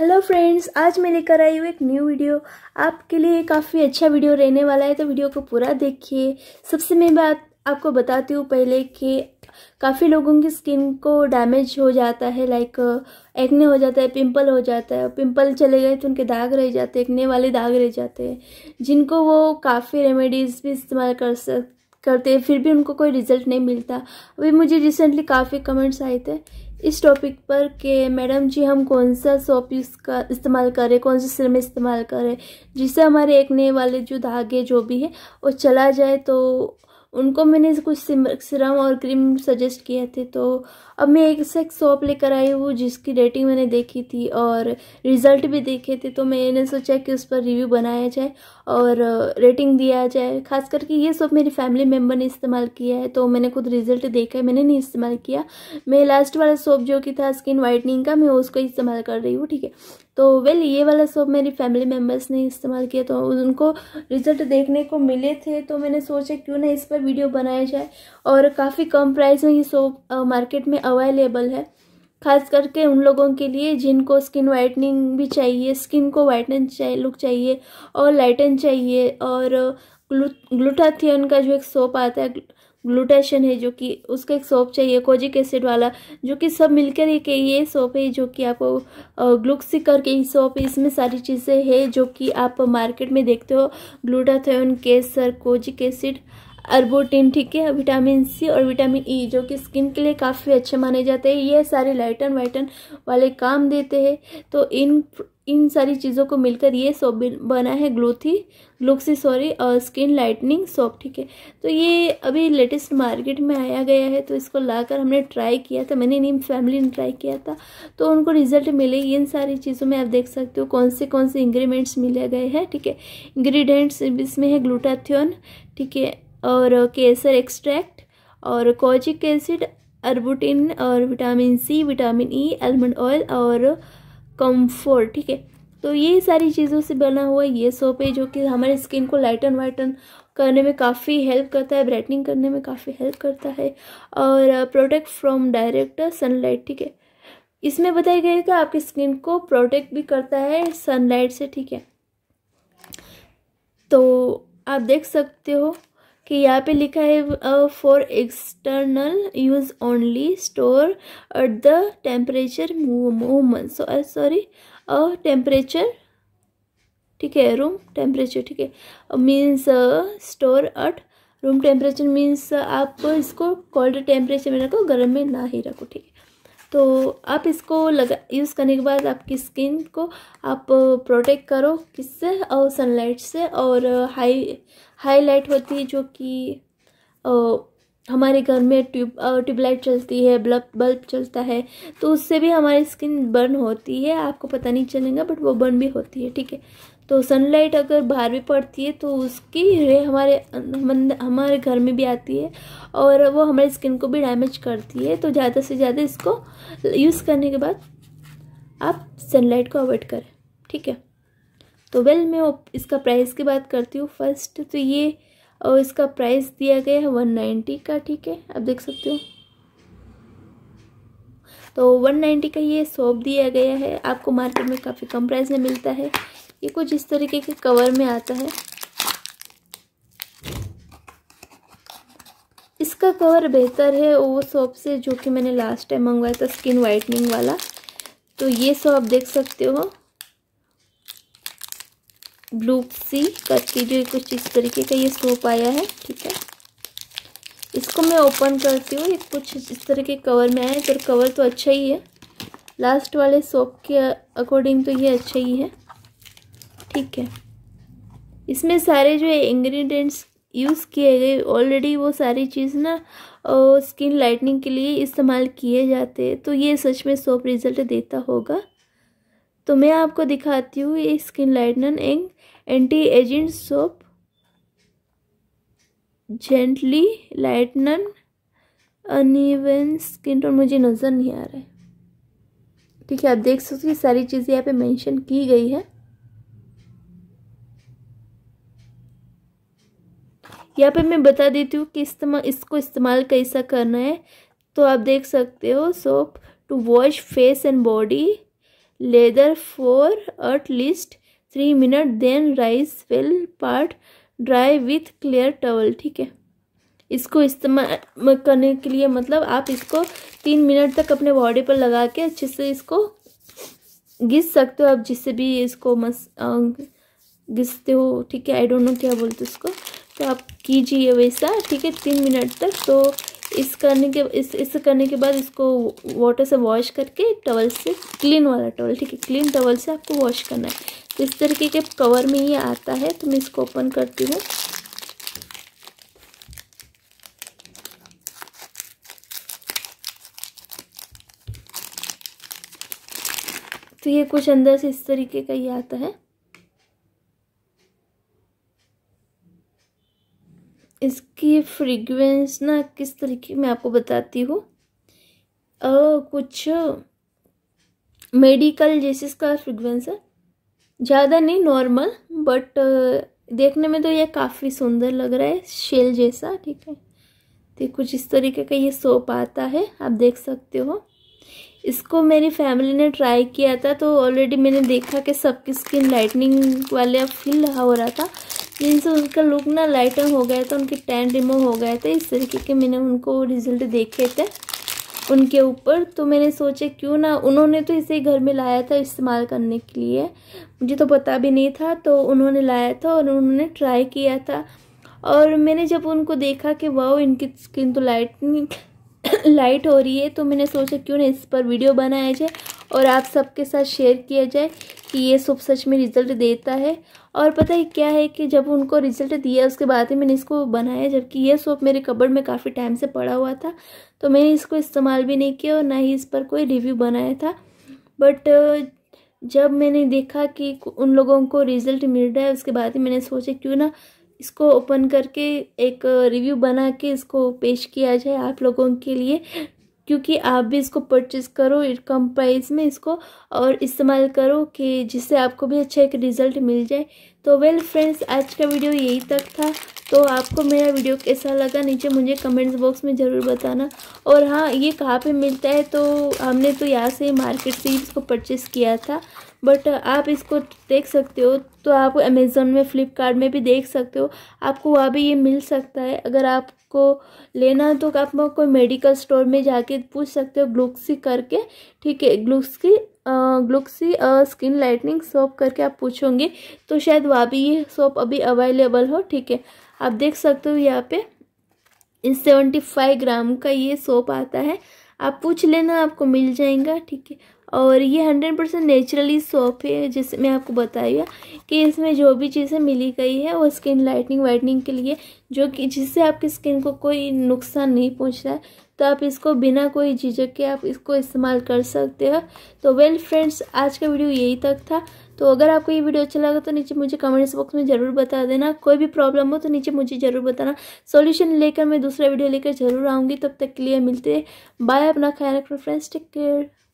hello friends आज मैं लेकर आई हूँ एक न्यू वीडियो आपके लिए काफ़ी अच्छा वीडियो रहने वाला है तो वीडियो को पूरा देखिए सबसे मैं बात आपको बताती हूँ पहले कि काफ़ी लोगों की स्किन को डैमेज हो जाता है लाइक एक्ने हो जाता है पिंपल हो जाता है पिंपल चले गए तो उनके दाग रह जाते एक्ने वाले दाग रह जाते हैं जिनको वो काफ़ी रेमेडीज़ भी इस्तेमाल कर सक करते हैं फिर भी उनको कोई रिजल्ट नहीं मिलता अभी मुझे रिसेंटली काफ़ी कमेंट्स आए थे इस टॉपिक पर कि मैडम जी हम कौन सा यूज़ का इस्तेमाल करें कौन से सिरम इस्तेमाल करें जिससे हमारे एकने वाले जो धागे जो भी है वो चला जाए तो उनको मैंने कुछ सिरम और क्रीम सजेस्ट किए थे तो अब मैं एक से एक सॉप लेकर आई हूँ जिसकी रेटिंग मैंने देखी थी और रिज़ल्ट भी देखे थे तो मैंने सोचा कि उस पर रिव्यू बनाया जाए और रेटिंग दिया जाए खास करके ये सब मेरी फैमिली मेम्बर ने इस्तेमाल किया है तो मैंने खुद रिज़ल्ट देखा है मैंने नहीं इस्तेमाल किया मैं लास्ट वाला सोप जो कि था स्किन वाइटनिंग का मैं उसका इस्तेमाल कर रही हूँ ठीक है तो वेल ये वाला सोप मेरी फैमिली मेम्बर्स ने इस्तेमाल किया तो उनको रिजल्ट देखने को मिले थे तो मैंने सोचा क्यों ना इस पर वीडियो बनाया जाए और काफ़ी कम प्राइस में ये सोप मार्केट में अवेलेबल है खास करके उन लोगों के लिए जिनको स्किन वाइटनिंग भी चाहिए स्किन को वाइटन चाहिए लुक चाहिए और लाइटन चाहिए और ग्लू ग्लूटाथियन का जो एक सोप आता है ग्लूटेशन है जो कि उसका एक सोप चाहिए कोजिक एसिड वाला जो कि सब मिलकर एक ये सोप है जो कि आपको ग्लूक्सी करके सोप है इसमें सारी चीज़ें हैं जो कि आप मार्केट में देखते हो ग्लूटाथन केसर कोजिक एसिड अर्बोटिन ठीक है विटामिन सी और विटामिन ई e, जो कि स्किन के लिए काफ़ी अच्छे माने जाते हैं ये सारे लाइटन वाइटन वाले काम देते हैं तो इन इन सारी चीज़ों को मिलकर ये सोप बना है ग्लोथी ग्लोक्सी सॉरी और स्किन लाइटनिंग सोप ठीक है तो ये अभी लेटेस्ट मार्केट में आया गया है तो इसको लाकर हमने ट्राई किया था मैंने नीम फैमिली ने ट्राई किया था तो उनको रिजल्ट मिले इन सारी चीज़ों में आप देख सकते हो कौन से कौन से इंग्रीडियंट्स मिले गए हैं ठीक है इंग्रीडियंट्स इसमें है ग्लूटाथियोन ठीक है और केसर एक्सट्रैक्ट और कॉजिक एसिड अर्बुटिन और vitamin C vitamin E almond oil और कम्फर्ट ठीक है तो ये सारी चीज़ों से बना हुआ ये सोप है जो कि हमारे स्किन को लाइटन वाइटन करने में काफ़ी हेल्प करता है ब्राइटनिंग करने में काफ़ी हेल्प करता है और प्रोटेक्ट फ्रॉम डायरेक्ट सनलाइट ठीक है इसमें बताया गया है कि आपकी स्किन को प्रोटेक्ट भी करता है सनलाइट से ठीक है तो आप देख सकते हो कि यहाँ पे लिखा है for external use only store at the temperature movement so sorry temperature ठीक है रूम टेम्परेचर ठीक है means store at room temperature means आप इसको कोल्ड टेम्परेचर में रखो गर्म में ना ही रखो ठीक है तो आप इसको लगा यूज़ करने के बाद आपकी स्किन को आप प्रोटेक्ट करो किससे और सनलाइट से और हाई हाईलाइट होती है जो कि हमारे घर में ट्यूब ट्यूबलाइट चलती है बल्ब बल्ब चलता है तो उससे भी हमारी स्किन बर्न होती है आपको पता नहीं चलेगा बट वो बर्न भी होती है ठीक है तो सनलाइट अगर बाहर भी पड़ती है तो उसकी रे हमारे अं, हमारे घर में भी आती है और वो हमारी स्किन को भी डैमेज करती है तो ज़्यादा से ज़्यादा इसको यूज़ करने के बाद आप सनलाइट को अवॉइड करें ठीक है तो वेल मैं इसका प्राइस की बात करती हूँ फर्स्ट तो ये और इसका प्राइस दिया गया है वन नाइन्टी का ठीक है आप देख सकते हो तो वन नाइन्टी का ये सोप दिया गया है आपको मार्केट में काफ़ी कम प्राइस में मिलता है ये कुछ इस तरीके के कवर में आता है इसका कवर बेहतर है वो सॉप से जो कि मैंने लास्ट टाइम मंगवाया था स्किन वाइटनिंग वाला तो ये सॉप देख सकते हो ब्लू सी कट जो कुछ इस तरीके का ये सूप आया है ठीक है इसको मैं ओपन करती हूँ ये कुछ इस तरह के कवर में आया है पर कवर तो अच्छा ही है लास्ट वाले सोप के अकॉर्डिंग तो ये अच्छा ही है ठीक है इसमें सारे जो इंग्रेडिएंट्स यूज़ किए गए ऑलरेडी वो सारी चीज़ ना स्किन लाइटनिंग के लिए इस्तेमाल किए जाते हैं तो ये सच में सोप रिज़ल्ट देता होगा तो मैं आपको दिखाती हूँ ये skin lightener and anti agent soap gently lightener uneven skin tone मुझे नज़र नहीं आ रहा है ठीक है आप देख सकते हो सारी चीज़ें यहाँ पे मेंशन की गई है यहाँ पे मैं बता देती हूँ कि इस्तेमाल इसको इस्तेमाल कैसा करना है तो आप देख सकते हो soap to wash face and body Leather for at least three minute then rinse well pat dry with clear towel ठीक है इसको इस्तेमाल करने के लिए मतलब आप इसको तीन मिनट तक अपने बॉडी पर लगा के अच्छे से इसको घिस सकते हो आप जिससे भी इसको मस घिसते हो ठीक है आई डोंट नो क्या बोलते उसको तो आप कीजिए वैसा ठीक है तीन मिनट तक तो इस करने के इस इस करने के बाद इसको वाटर से वॉश करके टवल से क्लीन वाला टवल ठीक है क्लीन टवल से आपको वॉश करना है तो इस तरीके के कवर में ये आता है तो मैं इसको ओपन करती हूँ तो ये कुछ अंदर से इस तरीके का ये आता है इसकी फ्रीक्वेंस ना किस तरीके मैं आपको बताती हूँ कुछ मेडिकल जैसे इसका फ्रीक्वेंस है ज़्यादा नहीं नॉर्मल बट देखने में तो यह काफ़ी सुंदर लग रहा है शेल जैसा ठीक है तो कुछ इस तरीके का ये सोप आता है आप देख सकते हो इसको मेरी फैमिली ने ट्राई किया था तो ऑलरेडी मैंने देखा कि सबकी स्किन लाइटनिंग वाले फील हो रहा था जिनसे उनका लुक ना लाइटर हो गया था उनके टैन रिमूव हो गए थे इस तरीके के मैंने उनको रिजल्ट देखे थे उनके ऊपर तो मैंने सोचा क्यों ना उन्होंने तो इसे घर में लाया था इस्तेमाल करने के लिए मुझे तो पता भी नहीं था तो उन्होंने लाया था और उन्होंने ट्राई किया था और मैंने जब उनको देखा कि वाह इनकी स्किन तो लाइट लाइट हो रही है तो मैंने सोचा क्यों ना इस पर वीडियो बनाया जाए और आप सबके साथ शेयर किया जाए कि ये सब सच में रिज़ल्ट देता है और पता है क्या है कि जब उनको रिजल्ट दिया उसके बाद ही मैंने इसको बनाया जबकि ये सोप मेरे कबड़ में काफ़ी टाइम से पड़ा हुआ था तो मैंने इसको इस्तेमाल भी नहीं किया और ना ही इस पर कोई रिव्यू बनाया था बट जब मैंने देखा कि उन लोगों को रिज़ल्ट मिल रहा है उसके बाद ही मैंने सोचा क्यों ना इसको ओपन करके एक रिव्यू बना के इसको पेश किया जाए आप लोगों के लिए क्योंकि आप भी इसको परचेज करो कम प्राइस में इसको और इस्तेमाल करो कि जिससे आपको भी अच्छा एक रिज़ल्ट मिल जाए तो वेल फ्रेंड्स आज का वीडियो यही तक था तो आपको मेरा वीडियो कैसा लगा नीचे मुझे कमेंट्स बॉक्स में ज़रूर बताना और हाँ ये कहाँ पे मिलता है तो हमने तो यहाँ से मार्केट से ही इसको परचेस किया था बट आप इसको देख सकते हो तो आप अमेज़ोन में फ़्लिपकार्ट में भी देख सकते हो आपको वहाँ भी ये मिल सकता है अगर आप को लेना तो आप लोग कोई मेडिकल स्टोर में जाके पूछ सकते हो ग्लूक्सी करके ठीक है ग्लूक्सी ग्लूक्सी स्किन लाइटनिंग सॉप करके आप पूछोगे तो शायद वहाँ भी ये सॉप अभी अवेलेबल हो ठीक है आप देख सकते हो यहाँ पे सेवेंटी फाइव ग्राम का ये सॉप आता है आप पूछ लेना आपको मिल जाएगा ठीक है और ये हंड्रेड परसेंट नेचुरली सोप है जिस मैं आपको बताया कि इसमें जो भी चीज़ें मिली गई है वो स्किन लाइटनिंग वाइटनिंग के लिए जो कि जिससे आपकी स्किन को कोई नुकसान नहीं पहुँच रहा है तो आप इसको बिना कोई झिझक के आप इसको इस्तेमाल कर सकते हो तो वेल फ्रेंड्स आज का वीडियो यही तक था तो अगर आपको ये वीडियो अच्छा लगा तो नीचे मुझे कमेंट्स बॉक्स में ज़रूर बता देना कोई भी प्रॉब्लम हो तो नीचे मुझे ज़रूर बताना सॉल्यूशन लेकर मैं दूसरा वीडियो लेकर ज़रूर आऊँगी तब तक के लिए मिलते बाय अपना ख्याल रखना फ्रेंड्स टेक केयर